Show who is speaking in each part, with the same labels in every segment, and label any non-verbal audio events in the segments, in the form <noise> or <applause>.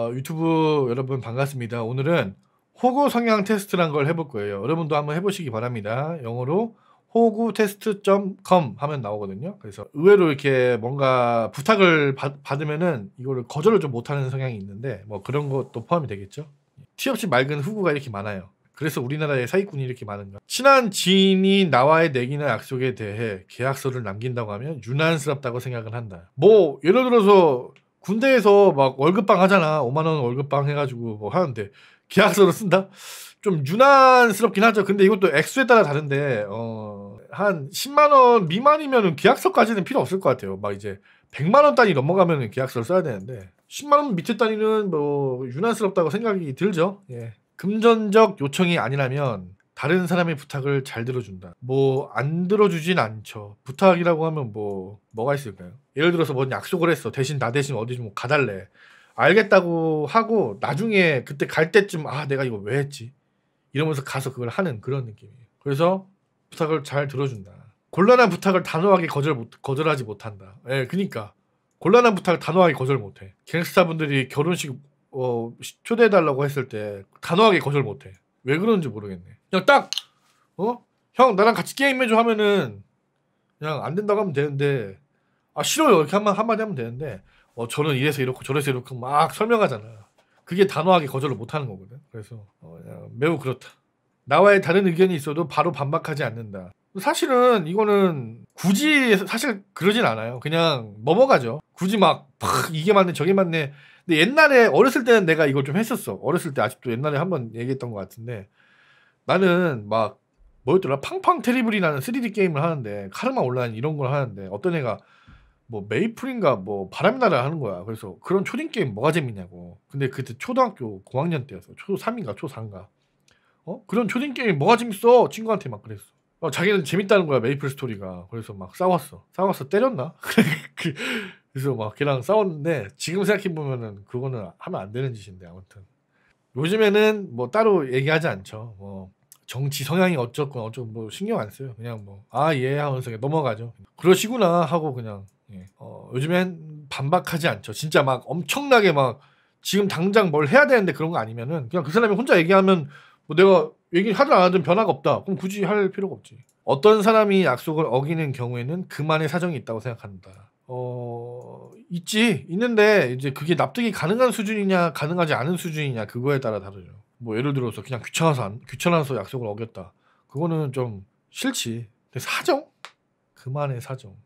Speaker 1: 어, 유튜브 여러분 반갑습니다. 오늘은 호구 성향 테스트란 걸 해볼 거예요. 여러분도 한번 해보시기 바랍니다. 영어로 호구 테스트.com 하면 나오거든요. 그래서 의외로 이렇게 뭔가 부탁을 받, 받으면은 이거를 거절을 좀 못하는 성향이 있는데 뭐 그런 것도 포함이 되겠죠. 티없이 맑은 후구가 이렇게 많아요. 그래서 우리나라의 사기꾼이 이렇게 많은가? 친한 지인이 나와의 내기나 약속에 대해 계약서를 남긴다고 하면 유난스럽다고 생각을 한다. 뭐 예를 들어서 군대에서 막 월급방 하잖아. 5만 원 월급방 해가지고 뭐 하는데 계약서로 쓴다. 좀 유난스럽긴 하죠. 근데 이것도 액수에 따라 다른데 어, 한 10만 원 미만이면은 계약서까지는 필요 없을 것 같아요. 막 이제 100만 원 단위 넘어가면 계약서를 써야 되는데 10만 원 밑에 단위는 뭐 유난스럽다고 생각이 들죠. 예. 금전적 요청이 아니라면 다른 사람의 부탁을 잘 들어준다. 뭐 안 들어주진 않죠. 부탁이라고 하면 뭐 뭐가 있을까요? 예를 들어서 뭔 약속을 했어. 대신 나 대신 어디 좀 가달래. 알겠다고 하고 나중에 그때 갈 때쯤 아 내가 이거 왜 했지? 이러면서 가서 그걸 하는 그런 느낌이에요. 그래서 부탁을 잘 들어준다. 곤란한 부탁을 단호하게 거절 못, 거절하지 못한다. 예, 그니까 러 곤란한 부탁을 단호하게 거절 못해. 갱스타분들이 결혼식 어, 초대해달라고 했을 때 단호하게 거절 못해. 왜 그런지 모르겠네. 그냥 딱 어? 형 나랑 같이 게임해줘 하면은 그냥 안 된다고 하면 되는데 아 싫어요 이렇게 한마, 한마디 하면 되는데 어 저는 이래서 이렇고 저래서 이렇고 막 설명하잖아. 그게 단호하게 거절을 못하는 거거든. 그래서 어, 매우 그렇다. 나와의 다른 의견이 있어도 바로 반박하지 않는다. 사실은 이거는 굳이 사실 그러진 않아요. 그냥 넘어가죠. 굳이 막 이게 맞네 저게 맞네. 근데 옛날에 어렸을 때는 내가 이걸 좀 했었어. 어렸을 때 아직도 옛날에 한 번 얘기했던 것 같은데 나는 막 뭐였더라 팡팡 테리블이라는 3D 게임을 하는데 카르마 온라인 이런 걸 하는데 어떤 애가 뭐 메이플인가 뭐 바람의 나라 하는 거야. 그래서 그런 초딩 게임 뭐가 재밌냐고. 근데 그때 초등학교 고학년 때였어. 초 3인가 초 4인가. 어? 그런 초딩 게임 뭐가 재밌어? 친구한테 막 그랬어. 어, 자기는 재밌다는 거야 메이플 스토리가 그래서 막 싸웠어 싸웠어 때렸나 <laughs> 그, 그래서 막 걔랑 싸웠는데 지금 생각해 보면은 그거는 하면 안 되는 짓인데 아무튼 요즘에는 뭐 따로 얘기하지 않죠 뭐 정치 성향이 어쩌고 어쩌고 뭐 신경 안 써요 그냥 뭐아예 하면서 그냥 넘어가죠 그러시구나 하고 그냥 예. 어, 요즘엔 반박하지 않죠 진짜 막 엄청나게 막 지금 당장 뭘 해야 되는데 그런 거 아니면은 그냥 그 사람이 혼자 얘기하면 뭐 내가 얘기를 하든 안 하든 변화가 없다. 그럼 굳이 할 필요가 없지. 어떤 사람이 약속을 어기는 경우에는 그만의 사정이 있다고 생각한다. 어, 있지. 있는데 이제 그게 납득이 가능한 수준이냐, 가능하지 않은 수준이냐 그거에 따라 다르죠. 뭐 예를 들어서 그냥 귀찮아서 안, 귀찮아서 약속을 어겼다. 그거는 좀 싫지. 근데 사정? 그만의 사정.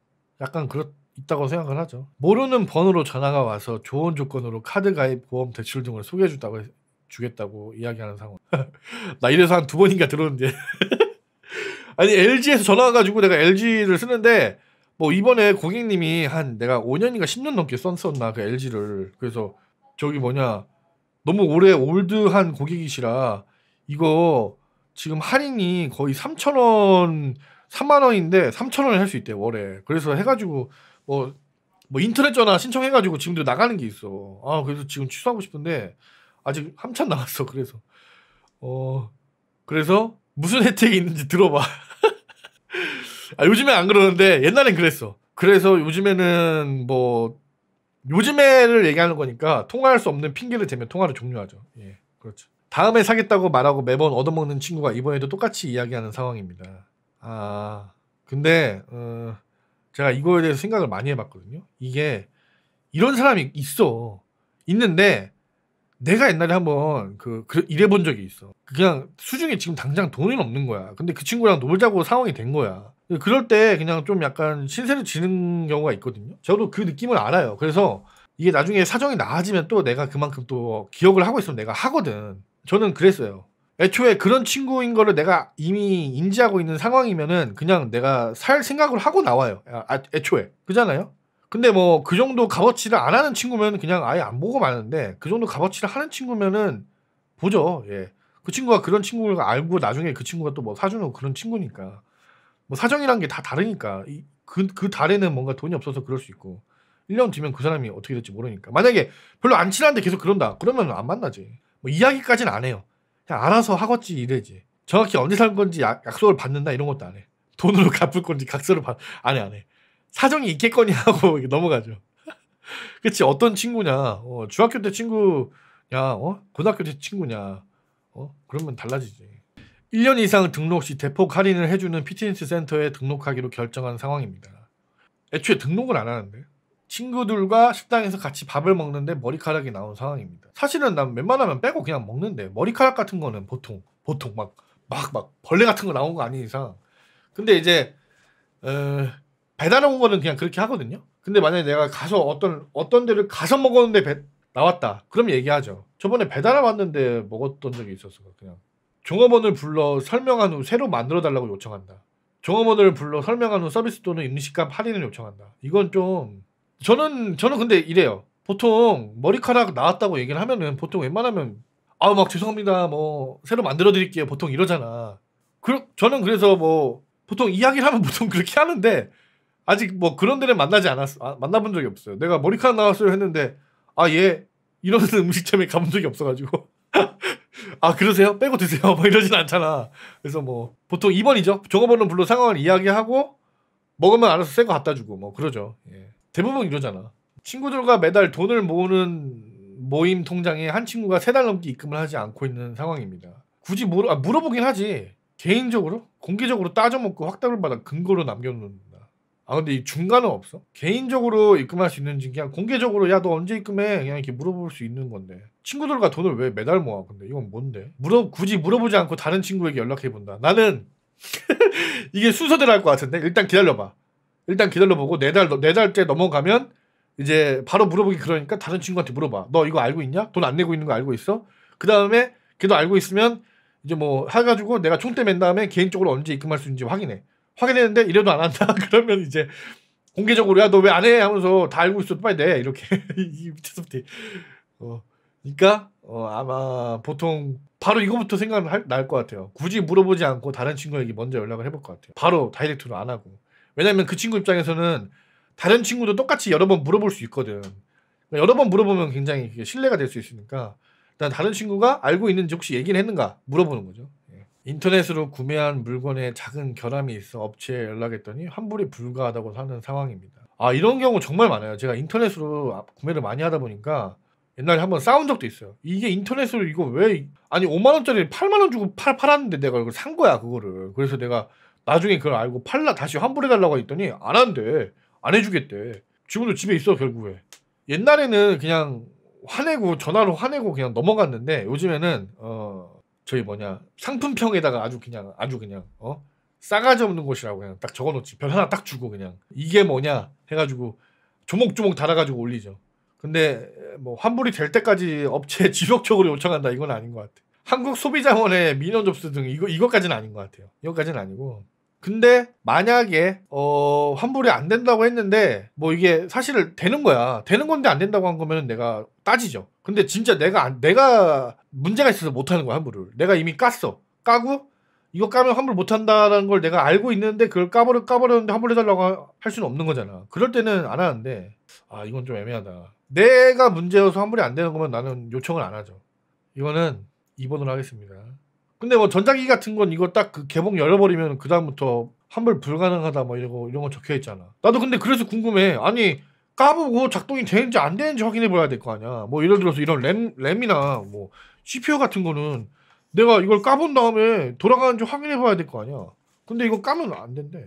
Speaker 1: 약간 그렇 있다고 생각을 하죠. 모르는 번호로 전화가 와서 좋은 조건으로 카드 가입, 보험, 대출 등을 소개해 준다고 주겠다고 이야기하는 상황. <laughs> 나 이래서 한 두 번인가 들었는데. <laughs> 아니 LG에서 전화 와가지고 내가 LG를 쓰는데 뭐 이번에 고객님이 한 내가 5년인가 10년 넘게 썼었나 그 LG를 그래서 저기 뭐냐 너무 오래 올드한 고객이시라 이거 지금 할인이 거의 3천원 3만원인데 3천원을할 수 있대 월에 그래서 해가지고 뭐, 뭐 인터넷 전화 신청해가지고 지금도 나가는 게 있어 아 그래서 지금 취소하고 싶은데 아직 한참 남았어. 그래서 어 그래서 무슨 혜택이 있는지 들어봐. <laughs> 아, 요즘엔안 그러는데 옛날엔 그랬어. 그래서 요즘에는 뭐 요즘에를 얘기하는 거니까 통화할 수 없는 핑계를 대면 통화를 종료하죠. 예, 그렇죠. 다음에 사겠다고 말하고 매번 얻어먹는 친구가 이번에도 똑같이 이야기하는 상황입니다. 아, 근데 어, 제가 이거에 대해서 생각을 많이 해봤거든요. 이게 이런 사람이 있어. 있는데 내가 옛날에 한번 그, 그 이래 본 적이 있어. 그냥 수중에 지금 당장 돈이 없는 거야. 근데 그 친구랑 놀자고 상황이 된 거야. 그럴 때 그냥 좀 약간 신세를 지는 경우가 있거든요. 저도 그 느낌을 알아요. 그래서 이게 나중에 사정이 나아지면 또 내가 그만큼 또 기억을 하고 있으면 내가 하거든. 저는 그랬어요. 애초에 그런 친구인 거를 내가 이미 인지하고 있는 상황이면은 그냥 내가 살 생각을 하고 나와요. 아, 아 애초에. 그잖아요? 근데 뭐 그 정도 값어치를 안 하는 친구면 그냥 아예 안 보고 마는데 그 정도 값어치를 하는 친구면은 보죠. 예. 그 친구가 그런 친구를 알고 나중에 그 친구가 또 뭐 사주는 그런 친구니까 뭐 사정이란 게 다 다르니까 그그 그 달에는 뭔가 돈이 없어서 그럴 수 있고 1년 뒤면 그 사람이 어떻게 될지 모르니까 만약에 별로 안 친한데 계속 그런다 그러면 안 만나지 뭐 이야기까지는 안 해요 그냥 알아서 하겠지 이래지 정확히 언제 살 건지 약, 약속을 받는다 이런 것도 안 해 돈으로 <laughs> 갚을 건지 각서를 받 안해 안해 사정이 있겠거니 하고 <laughs> 넘어가죠. 그치 어떤 친구냐 어, 중학교 때 친구냐 어? 고등학교 때 친구냐 어? 그러면 달라지지 1년 이상 등록 시 대폭 할인을 해주는 피트니스 센터에 등록하기로 결정한 상황입니다 애초에 등록을 안 하는데 친구들과 식당에서 같이 밥을 먹는데 머리카락이 나온 상황입니다 사실은 난 웬만하면 빼고 그냥 먹는데 머리카락 같은 거는 보통 보통 막 막 막 벌레 같은 거 나온 거 아닌 이상 근데 이제 에... 어, 배달 한 거는 그냥 그렇게 하거든요. 근데 만약에 내가 가서 어떤 어떤 데를 가서 먹었는데 배, 나왔다. 그럼 얘기하죠. 저번에 배달해 왔는데 먹었던 적이 있었어. 그냥 종업원을 불러 설명한 후 새로 만들어 달라고 요청한다. 종업원을 불러 설명한 후 서비스 또는 음식값 할인을 요청한다. 이건 좀 저는 저는 근데 이래요. 보통 머리카락 나왔다고 얘기를 하면은 보통 웬만하면 아우 막 죄송합니다 뭐 새로 만들어 드릴게요 보통 이러잖아. 그 저는 그래서 뭐 보통 이야기를 하면 보통 그렇게 하는데 아직 뭐 그런 데는 만나지 않았어. 아, 만나본 적이 없어요. 내가 머리카락 나왔어요 했는데 아 얘 이런 <laughs> 음식점에 가본 적이 없어가지고 <laughs> 아 그러세요? 빼고 드세요. <laughs> 뭐 이러진 않잖아. 그래서 뭐 보통 2번이죠. 종업원은 불러 상황을 이야기하고 먹으면 알아서 새거 갖다 주고 뭐 그러죠. 예. 대부분 이러잖아. 친구들과 매달 돈을 모으는 모임 통장에 한 친구가 세 달 넘게 입금을 하지 않고 있는 상황입니다. 굳이 물어, 아, 물어보긴 하지. 개인적으로 공개적으로 따져먹고 확답을 받아 근거로 남겨놓는 아 근데 이 중간은 없어? 개인적으로 입금할 수 있는지 그냥 공개적으로 야 너 언제 입금해 그냥 이렇게 물어볼 수 있는 건데 친구들과 돈을 왜 매달 모아 근데 이건 뭔데? 물어 굳이 물어보지 않고 다른 친구에게 연락해 본다. 나는 <laughs> 이게 순서대로 할 것 같은데 일단 기다려봐. 일단 기다려보고 네달네 네 달째 넘어가면 이제 바로 물어보기 그러니까 다른 친구한테 물어봐. 너 이거 알고 있냐? 돈 안 내고 있는 거 알고 있어? 그 다음에 걔도 알고 있으면 이제 뭐 해가지고 내가 총대 맨 다음에 개인적으로 언제 입금할 수 있는지 확인해. 확인했는데 이래도 안 한다. <laughs> 그러면 이제 공개적으로 야 너 왜 안 해? 하면서 다 알고 있어 빨리 내 이렇게 <laughs> 이 밑에서부터 어 그러니까 어 아마 보통 바로 이거부터 생각날 을것 같아요. 굳이 물어보지 않고 다른 친구에게 먼저 연락을 해볼 것 같아요. 바로 다이렉트로 안 하고 왜냐면 그 친구 입장에서는 다른 친구도 똑같이 여러 번 물어볼 수 있거든. 그러니까 여러 번 물어보면 굉장히 신뢰가 될 수 있으니까 일단 다른 친구가 알고 있는지 혹시 얘기를 했는가 물어보는 거죠. 인터넷으로 구매한 물건에 작은 결함이 있어 업체에 연락했더니 환불이 불가하다고 하는 상황입니다. 아 이런 경우 정말 많아요. 제가 인터넷으로 아, 구매를 많이 하다 보니까 옛날에 한번 싸운 적도 있어요. 이게 인터넷으로 이거 왜 아니 5만 원짜리 8만 원 주고 팔 팔았는데 내가 이걸 산 거야 그거를. 그래서 내가 나중에 그걸 알고 팔라 다시 환불해 달라고 했더니 안 한대. 안 해주겠대. 지금도 집에 있어 결국에. 옛날에는 그냥 화내고 전화로 화내고 그냥 넘어갔는데 요즘에는 어 저희 뭐냐 상품평에다가 아주 그냥 아주 그냥 어 싸가지 없는 곳이라고 그냥 딱 적어놓지 별 하나 딱 주고 그냥 이게 뭐냐 해가지고 조목조목 달아가지고 올리죠. 근데 뭐 환불이 될 때까지 업체에 <laughs> 지속적으로 요청한다 이건 아닌 것 같아. 한국 소비자원의 민원 접수 등 이거 이것까지는 아닌 것 같아요. 이것까지는 아니고. 근데 만약에 어 환불이 안 된다고 했는데 뭐 이게 사실 되는 거야. 되는 건데 안 된다고 한 거면 내가 따지죠. 근데 진짜 내가 내가 문제가 있어서 못 하는 거야 환불을. 내가 이미 깠어. 까고 이거 까면 환불 못 한다라는 걸 내가 알고 있는데 그걸 까버려 까버렸는데 환불해 달라고 할 수는 없는 거잖아. 그럴 때는 안 하는데 아 이건 좀 애매하다. 내가 문제여서 환불이 안 되는 거면 나는 요청을 안 하죠. 이거는 2번으로 하겠습니다. 근데 뭐 전자기기 같은 건 이거 딱 그 개봉 열어버리면 그 다음부터 환불 불가능하다 뭐 이런 거 이런 거 적혀 있잖아. 나도 근데 그래서 궁금해. 아니 까보고 작동이 되는지 안 되는지 확인해 봐야 될 거 아니야. 뭐 예를 들어서 이런 램, 램이나 뭐 CPU 같은 거는 내가 이걸 까본 다음에 돌아가는지 확인해 봐야 될 거 아니야. 근데 이거 까면 안 된대.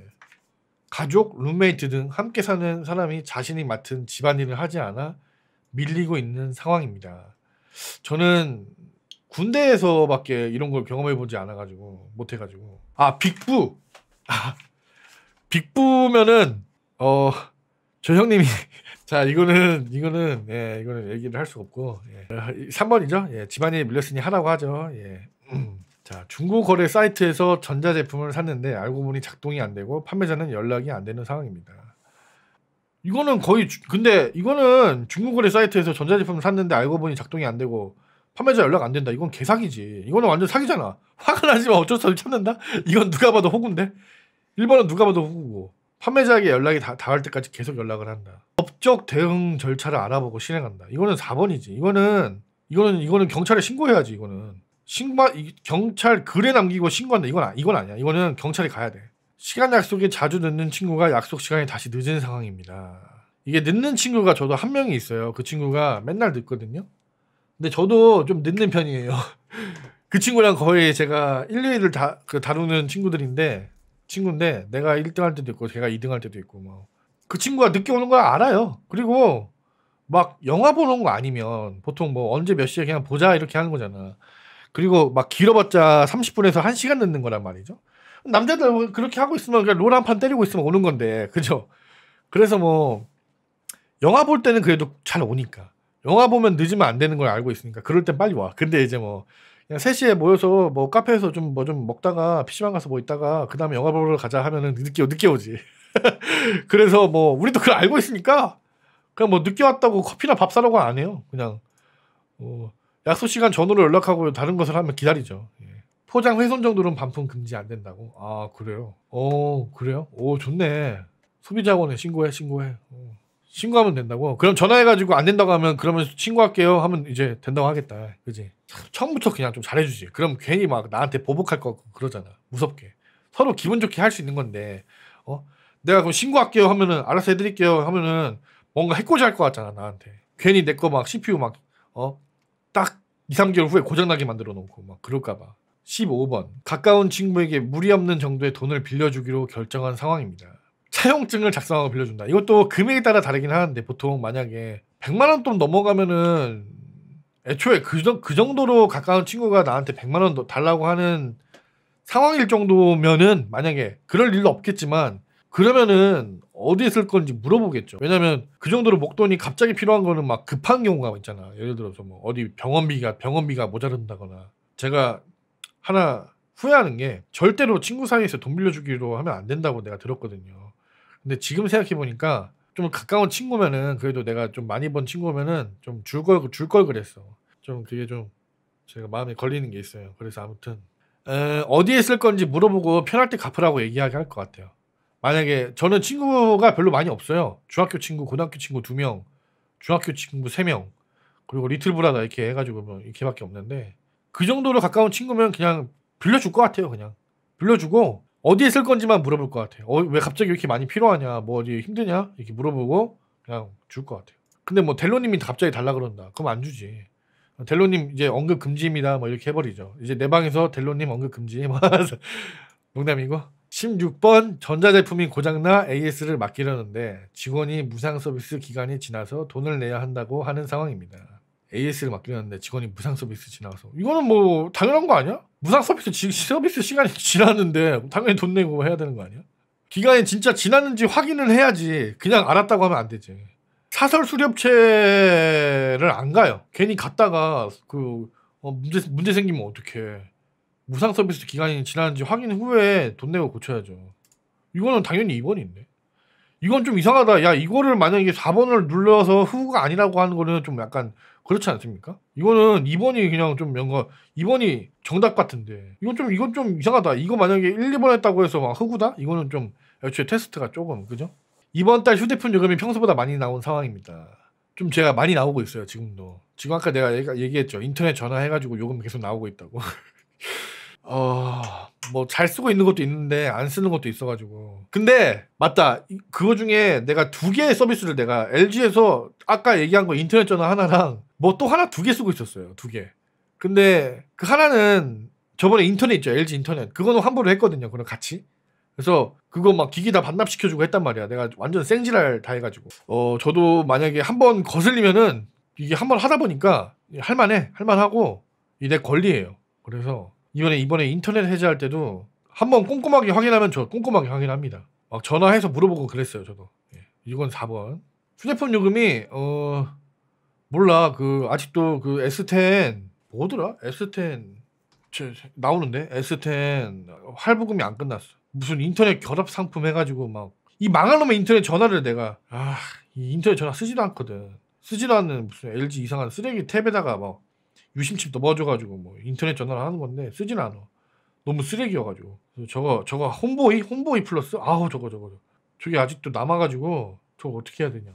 Speaker 1: 가족, 룸메이트 등 함께 사는 사람이 자신이 맡은 집안일을 하지 않아 밀리고 있는 상황입니다. 저는 군대에서밖에 이런 걸 경험해 보지 않아 가지고 못해 가지고 아, 빅부. 아, 빅부면은 어, 저 형님이 자, 이거는 이거는 예, 이거는 얘기를 할 수가 없고. 예. 3번이죠. 예, 집안이 밀렸으니 하라고 하죠. 예. <clears throat> 자, 중고 거래 사이트에서 전자제품을 샀는데 알고 보니 작동이 안 되고 판매자는 연락이 안 되는 상황입니다. 이거는 거의 주, 근데 이거는 중고 거래 사이트에서 전자제품을 샀는데 알고 보니 작동이 안 되고 판매자 연락 안 된다. 이건 개사기지. 이거는 완전 사기잖아. 화가 나지만 어쩔 수 없이 찾는다 이건 누가 봐도 호구인데. 1번은 누가 봐도 호구고. 판매자에게 연락이 다, 닿을 때까지 계속 연락을 한다. 법적 대응 절차를 알아보고 실행한다. 이거는 4번이지. 이거는 이거는 이거는 경찰에 신고해야지. 이거는 신고 경찰 글에 남기고 신고한다. 이건 이건 아니야. 이거는 경찰이 가야 돼. 시간 약속에 자주 늦는 친구가 약속 시간이 다시 늦은 상황입니다. 이게 늦는 친구가 저도 한 명이 있어요. 그 친구가 맨날 늦거든요. 근데 저도 좀 늦는 편이에요. <laughs> 그 친구랑 거의 제가 1, 2일을 다, 그 다루는 친구들인데 친구인데 내가 1등 할 때도 있고 걔가 2등 할 때도 있고 뭐그 친구가 늦게 오는 걸 알아요. 그리고 막 영화 보는 거 아니면 보통 뭐 언제 몇 시에 그냥 보자 이렇게 하는 거잖아. 그리고 막 길어봤자 30분에서 1시간 늦는 거란 말이죠. 남자들 그렇게 하고 있으면 그냥 롤한판 때리고 있으면 오는 건데 그죠? 그래서 뭐 영화 볼 때는 그래도 잘 오니까 영화 보면 늦으면 안 되는 걸 알고 있으니까 그럴 땐 빨리 와. 근데 이제 뭐 3시에 모여서 뭐 카페에서 좀 뭐좀 뭐좀 먹다가 PC방 가서 뭐 있다가 그 다음에 영화 보러 가자 하면은 늦게, 늦게 오지. <laughs> 그래서 뭐 우리도 그걸 알고 있으니까 그냥 뭐 늦게 왔다고 커피나 밥 사라고 안 해요. 그냥 어, 약속 시간 전후로 연락하고 다른 것을 하면 기다리죠. 예. 포장 훼손 정도는 반품 금지 안 된다고. 아 그래요? 어 그래요? 오 좋네. 소비자원에 신고해 신고해. 어. 신고하면 된다고. 그럼 전화해가지고 안 된다고 하면 그러면 신고할게요 하면 이제 된다고 하겠다. 그지? 처음부터 그냥 좀 잘해주지. 그럼 괜히 막 나한테 보복할 거 그러잖아. 무섭게. 서로 기분 좋게 할 수 있는 건데, 어? 내가 그럼 신고할게요 하면은 알아서 해드릴게요 하면은 뭔가 해코지 할것 같잖아 나한테. 괜히 내 거 막 CPU 막 어? 딱 2, 3개월 후에 고장나게 만들어 놓고 막 그럴까봐. 15번. 가까운 친구에게 무리 없는 정도의 돈을 빌려주기로 결정한 상황입니다. 사용증을 작성하고 빌려준다. 이것도 금액에 따라 다르긴 하는데 보통 만약에 100만 원돈 넘어가면은 애초에 그, 그 정도로 가까운 친구가 나한테 100만 원 달라고 하는 상황일 정도면은 만약에 그럴 일도 없겠지만 그러면은 어디에 쓸 건지 물어보겠죠. 왜냐면 그 정도로 목돈이 갑자기 필요한 거는 막 급한 경우가 있잖아. 예를 들어서 뭐 어디 병원비가 병원비가 모자른다거나 제가 하나 후회하는 게 절대로 친구 사이에서 돈 빌려주기로 하면 안 된다고 내가 들었거든요. 근데 지금 생각해 보니까 좀 가까운 친구면은 그래도 내가 좀 많이 본 친구면은 좀 줄 걸 줄 걸 그랬어. 좀 그게 좀 제가 마음에 걸리는 게 있어요. 그래서 아무튼 에, 어디에 쓸 건지 물어보고 편할 때 갚으라고 얘기하게 할 것 같아요. 만약에 저는 친구가 별로 많이 없어요. 중학교 친구, 고등학교 친구 두 명, 중학교 친구 세 명, 그리고 리틀 브라더 이렇게 해가지고 뭐 이렇게밖에 없는데 그 정도로 가까운 친구면 그냥 빌려줄 것 같아요. 그냥 빌려주고 어디에 쓸 건지만 물어볼 것 같아요. 어, 왜 갑자기 이렇게 많이 필요하냐, 뭐 어디 힘드냐 이렇게 물어보고 그냥 줄 것 같아요. 근데 뭐 델로님이 갑자기 달라 그런다. 그럼 안 주지. 델로님 이제 언급 금지입니다. 뭐 이렇게 해버리죠. 이제 내 방에서 델로님 언급 금지. <laughs> 뭐 농담이고. 16번 전자제품이 고장나 AS를 맡기려는데 직원이 무상 서비스 기간이 지나서 돈을 내야 한다고 하는 상황입니다. AS를 맡기려 했는데 직원이 무상 서비스 지나가서 이거는 뭐 당연한 거 아니야? 무상 서비스 지, 서비스 시간이 <laughs> 지났는데 당연히 돈 내고 해야 되는 거 아니야? 기간이 진짜 지났는지 확인을 해야지 그냥 알았다고 하면 안 되지. 사설 수렵체를 안 가요. 괜히 갔다가 그 어, 문제 문제 생기면 어떡해. 무상 서비스 기간이 지났는지 확인 후에 돈 내고 고쳐야죠. 이거는 당연히 2번인데. 이건 좀 이상하다. 야, 이거를 만약에 4번을 눌러서 후가 아니라고 하는 거는 좀 약간 그렇지 않습니까? 이거는 2번이 그냥 좀 뭔가 2번이 정답 같은데 이건 좀 이건 좀 이상하다. 이거 만약에 1, 2번 했다고 해서 막 흑우다? 이거는 좀 애초에 테스트가 조금 그죠? 이번 달 휴대폰 요금이 평소보다 많이 나온 상황입니다. 좀 제가 많이 나오고 있어요 지금도. 지금 아까 내가 얘기했죠. 인터넷 전화해가지고 요금 계속 나오고 있다고. <laughs> 어, 뭐 잘 쓰고 있는 것도 있는데 안 쓰는 것도 있어가지고. 근데 맞다. 그거 중에 내가 두 개의 서비스를 내가 LG에서 아까 얘기한 거 인터넷 전화 하나랑 뭐 또 하나 두 개 쓰고 있었어요. 두 개. 근데 그 하나는 저번에 인터넷 있죠. LG 인터넷. 그거는 환불을 했거든요. 그럼 같이. 그래서 그거 막 기기 다 반납시켜주고 했단 말이야. 내가 완전 생지랄 다 해가지고. 어, 저도 만약에 한번 거슬리면은 이게 한번 하다 보니까 할만해. 할만하고 이 내 권리예요. 그래서 이번에 이번에 인터넷 해제할 때도 한번 꼼꼼하게 확인하면 저 꼼꼼하게 확인합니다. 막 전화해서 물어보고 그랬어요, 저도. 예. 이건 4번. 휴대폰 요금이 어 몰라. 그 아직도 그 S10 뭐더라? S10 제, 나오는데 S10 할부금이 안 끝났어. 무슨 인터넷 결합 상품 해가지고 막 이 망할 놈의 인터넷 전화를 내가 아이 인터넷 전화 쓰지도 않거든. 쓰지도 않는 무슨 LG 이상한 쓰레기 탭에다가 막 유심칩 넘어져가지고 뭐 인터넷 전화를 하는 건데 쓰진 않아. 너무 쓰레기여가지고 저거 저거 홈보이 홈보이 플러스 아우 저거 저거 저게 아직도 남아가지고 저거 어떻게 해야 되냐.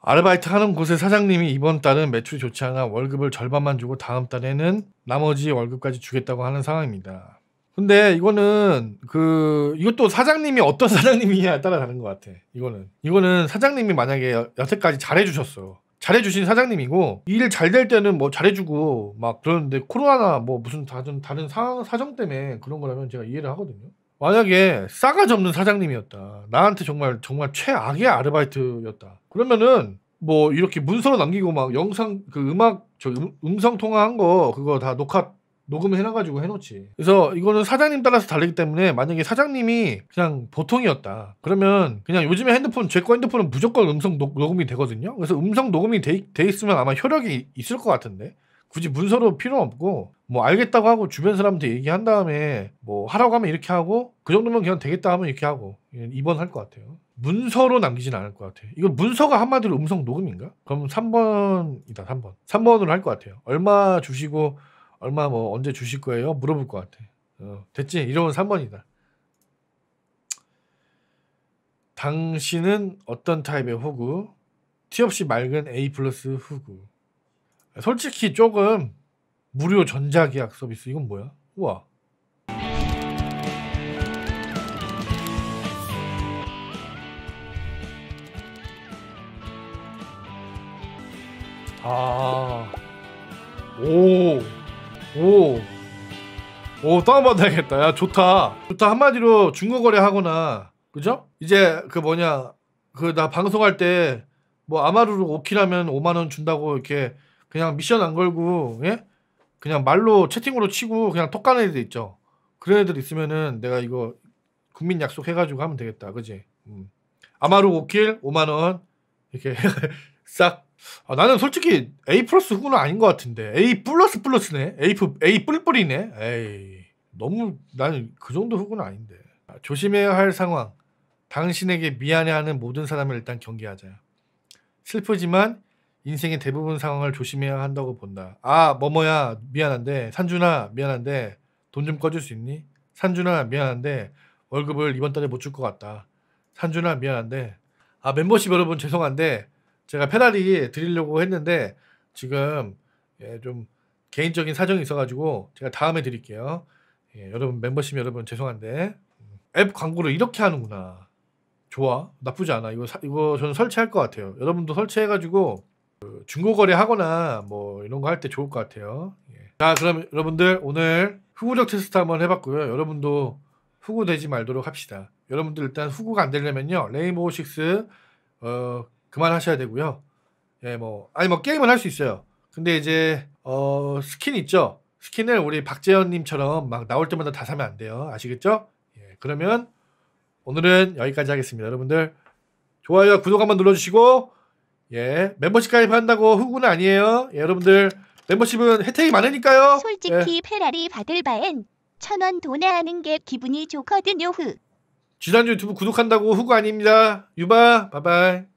Speaker 1: 아르바이트 하는 곳의 사장님이 이번 달은 매출이 좋지 않아 월급을 절반만 주고 다음 달에는 나머지 월급까지 주겠다고 하는 상황입니다. 근데 이거는 그 이것도 사장님이 어떤 <laughs> 사장님이냐에 따라 다른 것 같아. 이거는 이거는 사장님이 만약에 여, 여태까지 잘해주셨어. 잘해주신 사장님이고 일 잘될 때는 뭐 잘해주고 막 그러는데 코로나 나뭐 무슨 다른 다른 사, 사정 때문에 그런 거라면 제가 이해를 하거든요. 만약에 싸가 접는 사장님이었다. 나한테 정말 정말 최악의 아르바이트였다. 그러면은 뭐 이렇게 문서로 남기고 막 영상 그 음악 저 음, 음성 통화한 거 그거 다 녹화 녹음 해놔가지고 해놓지. 그래서 이거는 사장님 따라서 다르기 때문에 만약에 사장님이 그냥 보통이었다. 그러면 그냥 요즘에 핸드폰, 제거 핸드폰은 무조건 음성 녹, 음이 되거든요. 그래서 음성 녹음이 돼, 돼 있으면 아마 효력이 있을 것 같은데. 굳이 문서로 필요 없고 뭐 알겠다고 하고 주변 사람한테 얘기한 다음에 뭐 하라고 하면 이렇게 하고 그 정도면 그냥 되겠다 하면 이렇게 하고 이번 할 것 같아요. 문서로 남기진 않을 것 같아요. 이거 문서가 한마디로 음성 녹음인가? 그럼 3번이다 3번. 3번으로 할 것 같아요. 얼마 주시고 얼마 뭐 언제 주실 거예요? 물어볼 것 같아. 어, 됐지? 이러면 3번이다. 당신은 어떤 타입의 호구? 티 없이 맑은 A 플러스 호구. 솔직히 조금 무료 전자계약 서비스 이건 뭐야? 우와. 아. 오. 오. 오, 다운받아야겠다. 야, 좋다. 좋다. 한마디로 중고거래 하거나, 그죠? 이제 그 뭐냐, 그 나 방송할 때, 뭐 아마루로 오키라면 5만원 준다고 이렇게 그냥 미션 안 걸고, 예? 그냥 말로 채팅으로 치고 그냥 톡까는 애들 있죠. 그런 애들 있으면은 내가 이거 국민 약속 해가지고 하면 되겠다. 그지? 음. 아마루 오킬 5만원. 이렇게 <laughs> 싹 아, 나는 솔직히 A 플러스 후는 아닌 것 같은데 A 플러스 플러스네 A A 뿔뿔이네 에이 너무 나는 그 정도 후는 아닌데 아, 조심해야 할 상황 당신에게 미안해하는 모든 사람을 일단 경계하자 슬프지만 인생의 대부분 상황을 조심해야 한다고 본다 아 뭐뭐야 미안한데 산준아 미안한데 돈 좀 꺼줄 수 있니 산준아 미안한데 월급을 이번 달에 못 줄 것 같다 산준아 미안한데 아 멤버십 여러분 죄송한데 제가 페달이 드리려고 했는데 지금 예, 좀 개인적인 사정이 있어가지고 제가 다음에 드릴게요. 예, 여러분 멤버십 여러분 죄송한데 음, 앱 광고를 이렇게 하는구나. 좋아 나쁘지 않아 이거 사, 이거 저는 설치할 것 같아요. 여러분도 설치해가지고 그 중고거래 하거나 뭐 이런 거 할 때 좋을 것 같아요. 예. 자 그럼 여러분들 오늘 후구적 테스트 한번 해봤고요. 여러분도 후구 되지 말도록 합시다. 여러분들 일단 후구가 안 되려면요 레이모우 6 어, 그만하셔야 되고요. 예, 뭐 아니 뭐 게임은 할 수 있어요. 근데 이제 어 스킨 있죠. 스킨을 우리 박재현님처럼 막 나올 때마다 다 사면 안 돼요. 아시겠죠? 예, 그러면 오늘은 여기까지 하겠습니다. 여러분들 좋아요, 구독 한번 눌러주시고 예 멤버십 가입한다고 후구는 아니에요. 예, 여러분들 멤버십은 혜택이 많으니까요. 솔직히 예. 페라리 받을 바엔 천원 돈에 하는 게 기분이 좋거든요. 후. 지난주 유튜브 구독한다고 후구 아닙니다. 유바 바바이.